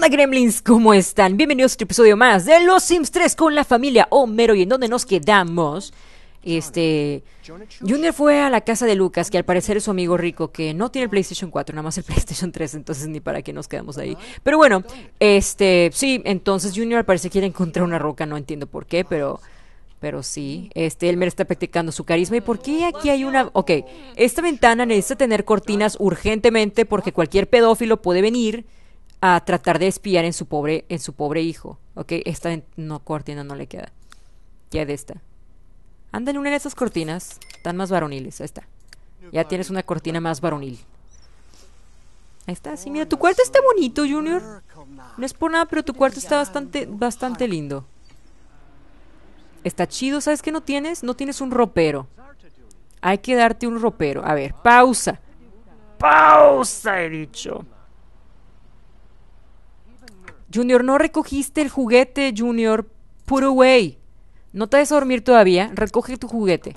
onda Gremlins? ¿Cómo están? Bienvenidos a otro episodio más de Los Sims 3 con la familia Homero y en donde nos quedamos. Este... Junior fue a la casa de Lucas, que al parecer es su amigo rico, que no tiene el PlayStation 4, nada más el PlayStation 3, entonces ni para qué nos quedamos ahí. Pero bueno, este... Sí, entonces Junior al parecer quiere encontrar una roca, no entiendo por qué, pero... Pero sí, este Elmer está practicando su carisma. ¿Y por qué aquí hay una...? Ok, esta ventana necesita tener cortinas urgentemente porque cualquier pedófilo puede venir a tratar de espiar en su pobre, en su pobre hijo. ¿Ok? Esta no cortina no le queda. Queda de esta. en una de esas cortinas Están más varoniles. Ahí está. Ya tienes una cortina más varonil. Ahí está, sí, mira, tu cuarto está bonito, Junior. No es por nada, pero tu cuarto está bastante, bastante lindo. Está chido, ¿sabes qué no tienes? No tienes un ropero. Hay que darte un ropero. A ver, pausa. Pausa, he dicho. Junior, no recogiste el juguete, Junior. Put away. No te des a dormir todavía. Recoge tu juguete.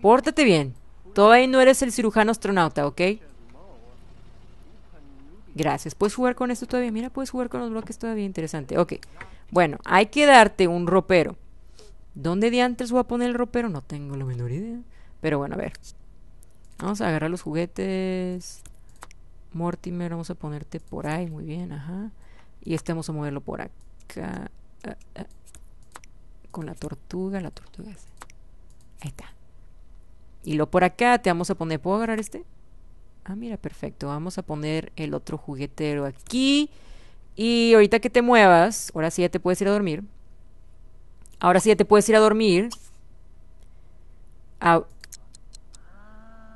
Pórtate bien. Todavía no eres el cirujano astronauta, ¿ok? Gracias. ¿Puedes jugar con esto todavía? Mira, puedes jugar con los bloques todavía. Interesante. Ok. Bueno, hay que darte un ropero. ¿Dónde de antes voy a poner el ropero? No tengo la menor idea. Pero bueno, a ver. Vamos a agarrar los juguetes. Mortimer, vamos a ponerte por ahí. Muy bien, ajá. Y este vamos a moverlo por acá. Eh, eh, con la tortuga, la tortuga. Ahí está. Y lo por acá te vamos a poner. ¿Puedo agarrar este? Ah, mira, perfecto. Vamos a poner el otro juguetero aquí. Y ahorita que te muevas, ahora sí ya te puedes ir a dormir. Ahora sí ya te puedes ir a dormir.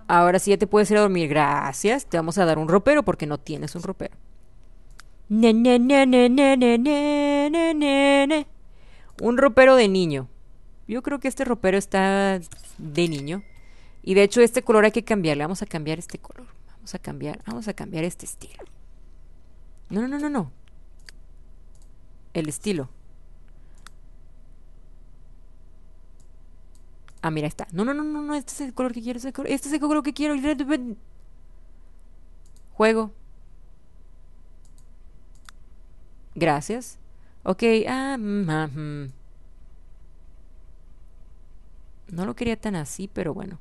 ahora sí ya te puedes ir a dormir. Gracias. Te vamos a dar un ropero porque no tienes un ropero. Ne, Un ropero de niño. Yo creo que este ropero está de niño. Y de hecho este color hay que cambiarle. Vamos a cambiar este color. Vamos a cambiar, vamos a cambiar este estilo. No, no, no, no, no. El estilo. Ah, mira, está. No, no, no, no, no. Este es el color que quiero. este es el color este que quiero. Juego. Gracias. Ok, ah, mm, ah mm. No lo quería tan así, pero bueno.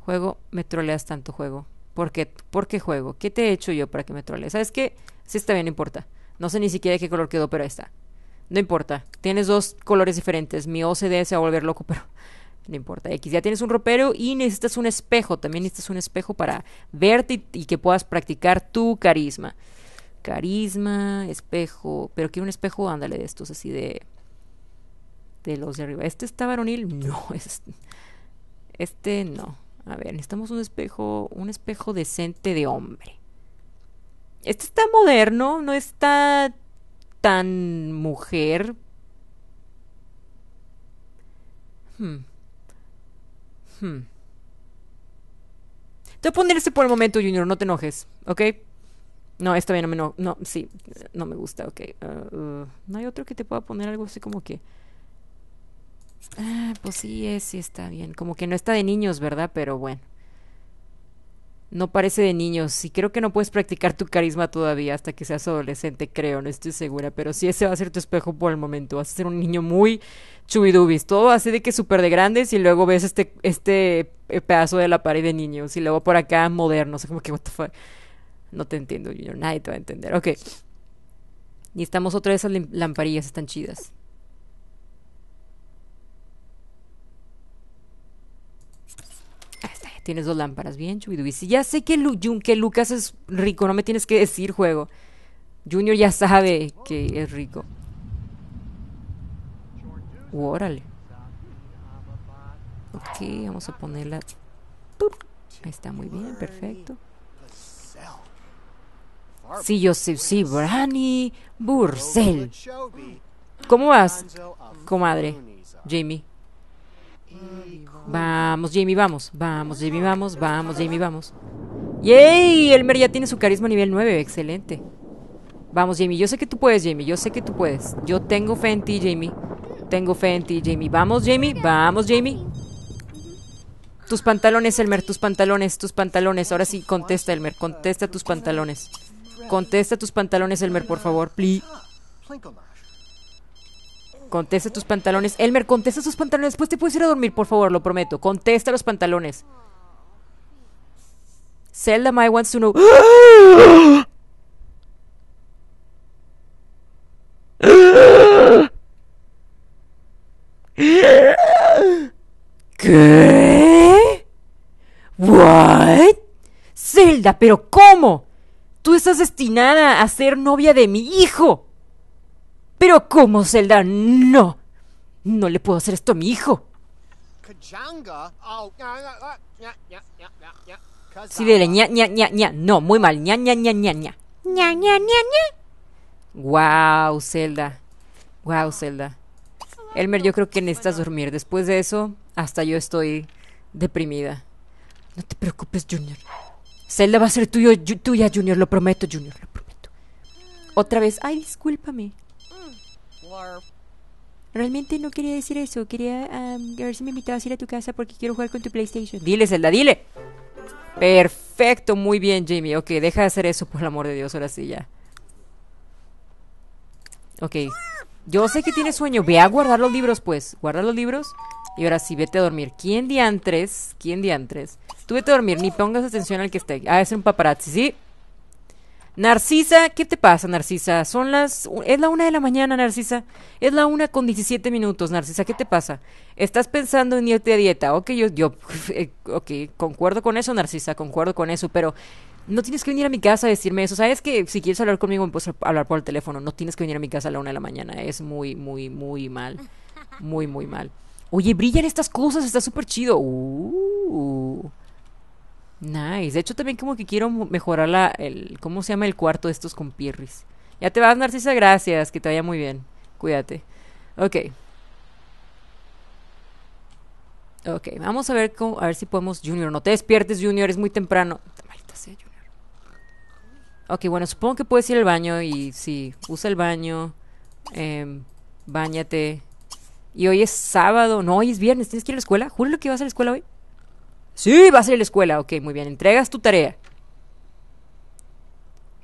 Juego, me troleas tanto juego. ¿Por qué? ¿Por qué juego? ¿Qué te he hecho yo para que me trolees? ¿Sabes qué? Sí está bien, no importa. No sé ni siquiera de qué color quedó, pero está. No importa. Tienes dos colores diferentes. Mi OCD se va a volver loco, pero no importa. X, ya tienes un ropero y necesitas un espejo. También necesitas un espejo para verte y que puedas practicar tu carisma carisma, espejo, pero quiero un espejo, ándale de estos así de de los de arriba. Este está varonil, no, es, este no. A ver, necesitamos un espejo, un espejo decente de hombre. Este está moderno, no está tan mujer. Hmm. Hmm. Te voy a poner este por el momento, Junior, no te enojes, ¿ok? No, esto bien, no, no, sí, no me gusta, ok. Uh, uh, no hay otro que te pueda poner algo así como que... Ah, pues sí, es, sí está bien. Como que no está de niños, ¿verdad? Pero bueno. No parece de niños. Y creo que no puedes practicar tu carisma todavía hasta que seas adolescente, creo, no estoy segura. Pero sí, ese va a ser tu espejo por el momento. Vas a ser un niño muy chubidubis. Todo así de que súper de grandes y luego ves este, este eh, pedazo de la pared de niños. Y luego por acá moderno, O como que, what the fuck. No te entiendo, Junior. Nadie te va a entender. Ok. Necesitamos otra de esas lamparillas, están chidas. Ahí está, tienes dos lámparas. Bien, Chubidubis. Ya sé que, que Lucas es rico, no me tienes que decir, juego. Junior ya sabe que es rico. órale. Ok, vamos a ponerla. Ahí está, muy bien, perfecto yo Brani, Burcel, ¿Cómo vas, comadre? Jamie. Vamos, Jamie, vamos. Vamos, Jamie, vamos. Vamos, Jamie, vamos. ¡Yay! Elmer ya tiene su carisma nivel 9. Excelente. Vamos, Jamie. Yo sé que tú puedes, Jamie. Yo sé que tú puedes. Yo tengo fe en ti, Jamie. Tengo fe en ti, Jamie. Vamos, Jamie. Vamos, Jamie. Tus pantalones, Elmer. Tus pantalones, tus pantalones. Ahora sí, contesta, Elmer. Contesta tus pantalones. Contesta tus pantalones, Elmer, por favor, Pli. Contesta tus pantalones. Elmer, contesta tus pantalones. Después te puedes ir a dormir, por favor, lo prometo. Contesta los pantalones. Zelda my wants to know. ¿Qué? What? Zelda, pero ¿cómo? Tú estás destinada a ser novia de mi hijo. Pero ¿cómo, Zelda? No. No le puedo hacer esto a mi hijo. Sí, dile, ña, ña, ña, ña. No, muy mal. ña, ña, ña, ña, ña. ña, ña, ña, ña. Wow, Zelda. Wow, Zelda. Elmer, yo creo que necesitas dormir. Después de eso, hasta yo estoy deprimida. No te preocupes, Junior. Zelda va a ser tuyo, tuya, Junior, lo prometo, Junior, lo prometo. Otra vez, ay, discúlpame. Realmente no quería decir eso, quería ver si me invitabas a ir a tu casa porque quiero jugar con tu PlayStation. Dile, Zelda, dile. Perfecto, muy bien, Jamie. Ok, deja de hacer eso, por el amor de Dios, ahora sí ya. Ok. Yo sé que tienes sueño. Ve a guardar los libros, pues. Guarda los libros. Y ahora sí, vete a dormir. ¿Quién diantres? ¿Quién diantres? Tú vete a dormir, ni pongas atención al que esté. Ah, es un paparazzi, ¿sí? Narcisa, ¿qué te pasa, Narcisa? Son las... Es la una de la mañana, Narcisa. Es la una con 17 minutos, Narcisa. ¿Qué te pasa? Estás pensando en irte a dieta. Ok, yo... yo eh, ok, concuerdo con eso, Narcisa. Concuerdo con eso, pero no tienes que venir a mi casa a decirme eso. Sabes que si quieres hablar conmigo, puedes hablar por el teléfono. No tienes que venir a mi casa a la una de la mañana. Es muy, muy, muy mal. Muy, muy mal. Oye, brillan estas cosas. Está súper chido. Uh. nice. De hecho, también como que quiero mejorar la, el... ¿Cómo se llama el cuarto de estos con pirris? Ya te vas, Narcisa. Gracias. Que te vaya muy bien. Cuídate. Ok. Ok, vamos a ver, cómo, a ver si podemos... Junior, no te despiertes, Junior. Es muy temprano. Maldita sea, Junior. Ok, bueno, supongo que puedes ir al baño y si, usa el baño, em, bañate. Y hoy es sábado, no, hoy es viernes, ¿tienes que ir a la escuela? Júralo que vas a la escuela hoy. Sí, vas a ir a la escuela, ok, muy bien, entregas tu tarea.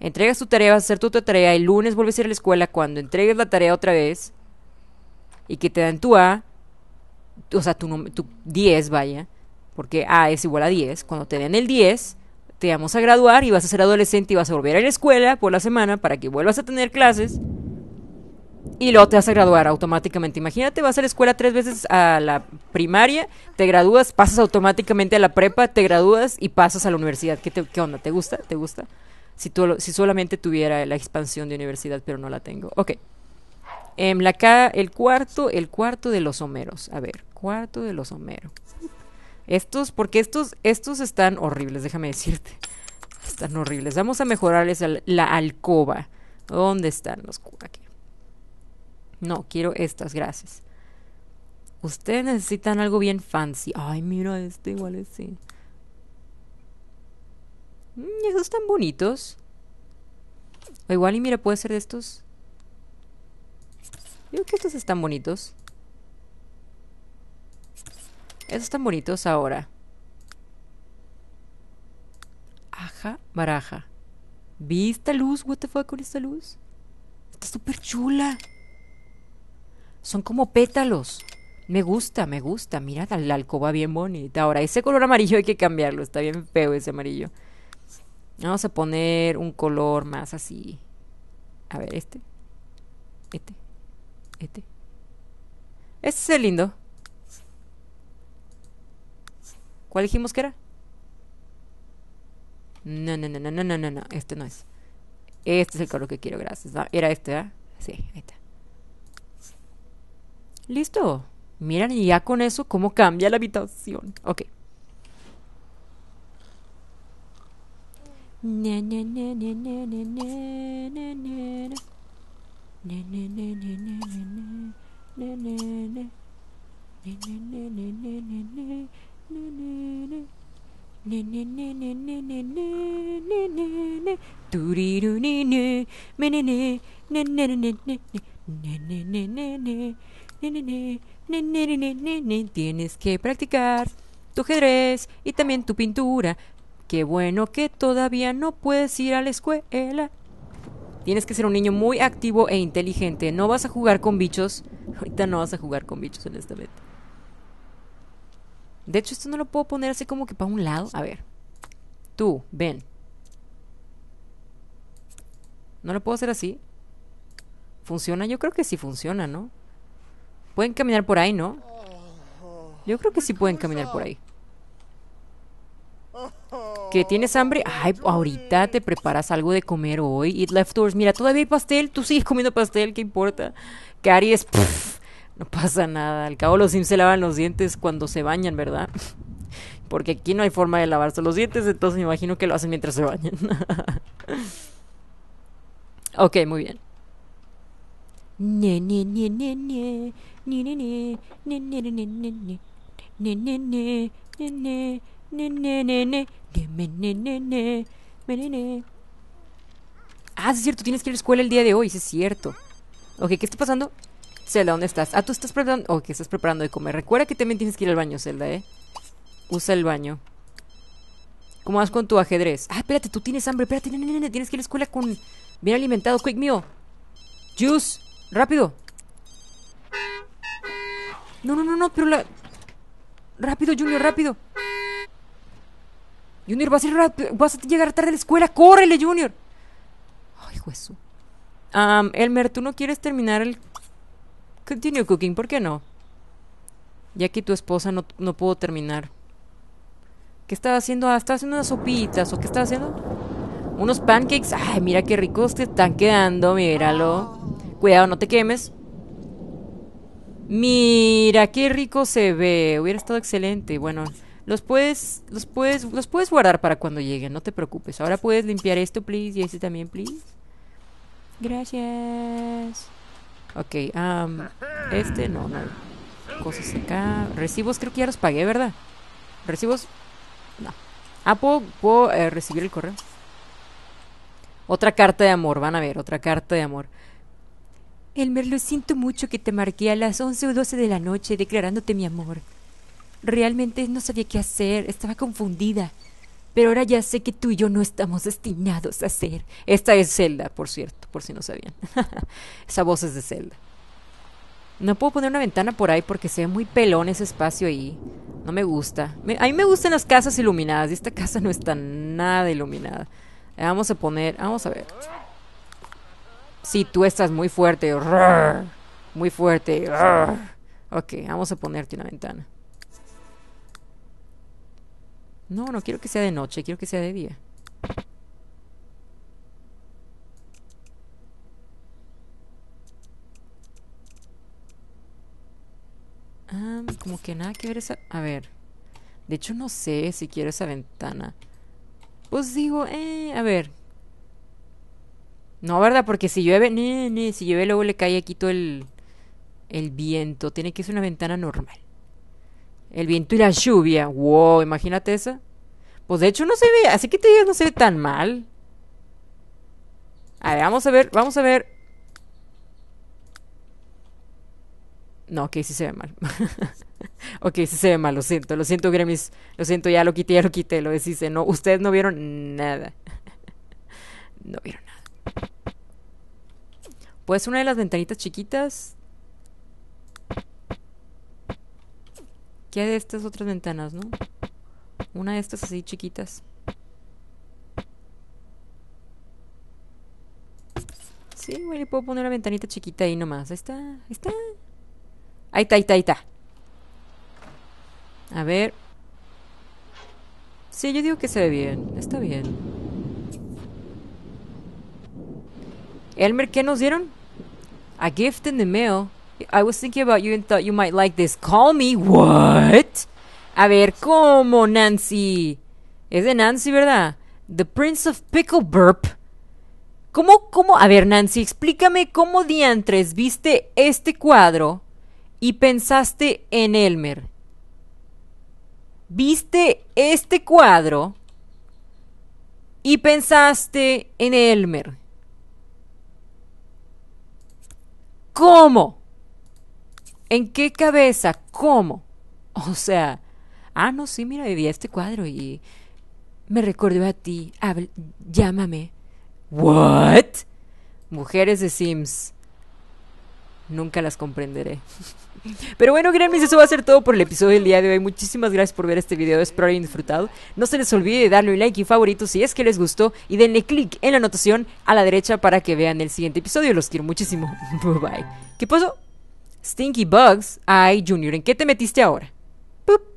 Entregas tu tarea, vas a hacer tu, tarea, el lunes vuelves a ir a la escuela, cuando entregues la tarea otra vez y que te den tu A, o sea, tu, tu 10, vaya, porque A es igual a 10, cuando te den el 10, te vamos a graduar y vas a ser adolescente y vas a volver a la escuela por la semana para que vuelvas a tener clases y luego te vas a graduar automáticamente. Imagínate, vas a la escuela tres veces a la primaria, te gradúas, pasas automáticamente a la prepa, te gradúas y pasas a la universidad. ¿Qué, onda? ¿Te gusta? ¿Te gusta? Si, tú, si solamente tuviera la expansión de universidad, pero no la tengo. Ok. Em, la, el cuarto, el cuarto de los homeros. A ver, cuarto de los homeros. Estos, porque estos, estos están horribles, déjame decirte. Están horribles. Vamos a mejorarles la alcoba. ¿Dónde están los aquí? No, quiero estas, gracias. Ustedes necesitan algo bien fancy. Ay, mira este, igual es sí. Mm, están bonitos. igual y mira, puede ser de estos. Creo que estos están bonitos. Estos están bonitos ahora. Aja, baraja. ¿Vi esta luz? ¿What the fuck con esta luz? Está súper chula. Son como pétalos. Me gusta, me gusta. Mira la, alcoba bien bonita. Ahora, ese color amarillo hay que cambiarlo. Está bien feo ese amarillo. Vamos a poner un color más así. A ver, este. Este. Este. Este es lindo. ¿Cuál dijimos que era? No, no, no, no, no, no, no, Este no es. Este es el color que quiero, gracias. era este, ¿verdad? Sí, ahí está. Listo. Miran y ya con eso cómo cambia la habitación. Ok. Tienes que practicar tu ajedrez y también tu pintura. Qué bueno que todavía no puedes ir a la escuela. Tienes que ser un niño muy activo e inteligente. No vas a jugar con bichos. Ahorita no vas a jugar con bichos, En honestamente. De hecho, esto no lo puedo poner así como que para un lado. A ver. Tú, ven. No lo puedo hacer así. ¿Funciona? Yo creo que sí funciona, ¿no? Pueden caminar por ahí, ¿no? Yo creo que sí pueden caminar por ahí. ¿Que tienes hambre? Ay, ahorita te preparas algo de comer hoy. Eat leftovers. Mira, todavía hay pastel. Tú sigues comiendo pastel, ¿qué importa? Caries. es... No pasa nada. Al cabo los Sims se lavan los dientes cuando se bañan, ¿verdad? Porque aquí no hay forma de lavarse los dientes, entonces me imagino que lo hacen mientras se bañan. ok, muy bien. Ah, es cierto, tienes que ir a la escuela el día de hoy, es cierto. Ok, ¿qué está pasando? Zelda, ¿dónde estás? Ah, tú estás preparando. Ok, que estás preparando de comer. Recuerda que también tienes que ir al baño, Celda, ¿eh? Usa el baño. ¿Cómo vas con tu ajedrez? Ah, espérate, tú tienes hambre. Espérate, nene, nene, tienes que ir a la escuela con. Bien alimentado, quick mío. Juice, rápido. No, no, no, no, pero la. Rápido, Junior, rápido. Junior, vas a, ir rápido. vas a llegar tarde a la escuela. ¡Córrele, Junior! Ay, hueso. Elmer, ¿tú no quieres terminar el Continue cooking, ¿por qué no? Ya que tu esposa no, no pudo terminar. ¿Qué estaba haciendo? Ah, estaba haciendo unas sopitas. ¿O qué estaba haciendo? Unos pancakes. Ay, mira qué ricos te están quedando. Míralo. Cuidado, no te quemes. Mira qué rico se ve. Hubiera estado excelente. Bueno, los puedes, los puedes, los puedes guardar para cuando lleguen. No te preocupes. Ahora puedes limpiar esto, please. Y este también, please. Gracias. Ok, este no, no. Cosas acá. Recibos creo que ya los pagué, ¿verdad? Recibos. No. Ah, ¿puedo, eh, recibir el correo? Otra carta de amor, van a ver, otra carta de amor. Elmer, lo siento mucho que te marqué a las 11 o 12 de la noche declarándote mi amor. Realmente no sabía qué hacer, estaba confundida. Pero ahora ya sé que tú y yo no estamos destinados a ser. Esta es Zelda, por cierto por si no sabían. Esa voz es de Zelda. No puedo poner una ventana por ahí porque se ve muy pelón ese espacio ahí. No me gusta. a mí me gustan las casas iluminadas y esta casa no está nada iluminada. Eh, vamos a poner, vamos a ver. Sí, tú estás muy fuerte. Muy fuerte. Ok, vamos a ponerte una ventana. No, no quiero que sea de noche, quiero que sea de día. Ah, pues como que nada que ver esa... A ver. De hecho, no sé si quiero esa ventana. Pues digo, eh, a ver. No, ¿verdad? Porque si llueve... ni ni si llueve luego le cae aquí todo el... El viento. Tiene que ser una ventana normal. El viento y la lluvia. Wow, imagínate esa. Pues de hecho no se ve... Así que te digo, no se ve tan mal. A ver, vamos a ver, vamos a ver. No, ok, sí se ve mal. ok, sí se ve mal, lo siento. Lo siento, Gremis. Lo siento, ya lo quité, ya lo quité, lo deshice. No, ustedes no vieron nada. no vieron nada. Pues una de las ventanitas chiquitas. ¿Qué de estas otras ventanas, no? Una de estas así chiquitas. Sí, güey, le puedo poner una ventanita chiquita ahí nomás. Ahí está, ahí está. Ahí está, ahí está, ahí está. A ver. Sí, yo digo que se ve bien. Está bien. Elmer, ¿qué nos dieron? A gift in the mail. I was thinking about you and thought you might like this. Call me. What? A ver, ¿cómo, Nancy? Es de Nancy, ¿verdad? The Prince of Pickleburp Burp. ¿Cómo, cómo? A ver, Nancy, explícame cómo diantres viste este cuadro y pensaste en Elmer. Viste este cuadro y pensaste en Elmer. ¿Cómo? ¿En qué cabeza? ¿Cómo? O sea, ah, no, sí, mira, veía este cuadro y me recordó a ti. llámame. ¿What? Mujeres de Sims. Nunca las comprenderé. Pero bueno, Grammys, eso va a ser todo por el episodio del día de hoy. Muchísimas gracias por ver este video, espero hayan disfrutado. No se les olvide de darle un like y favorito si es que les gustó y denle click en la anotación a la derecha para que vean el siguiente episodio. Los quiero muchísimo. Bye bye. ¿Qué pasó? Stinky Bugs. Ay, Junior, ¿en qué te metiste ahora?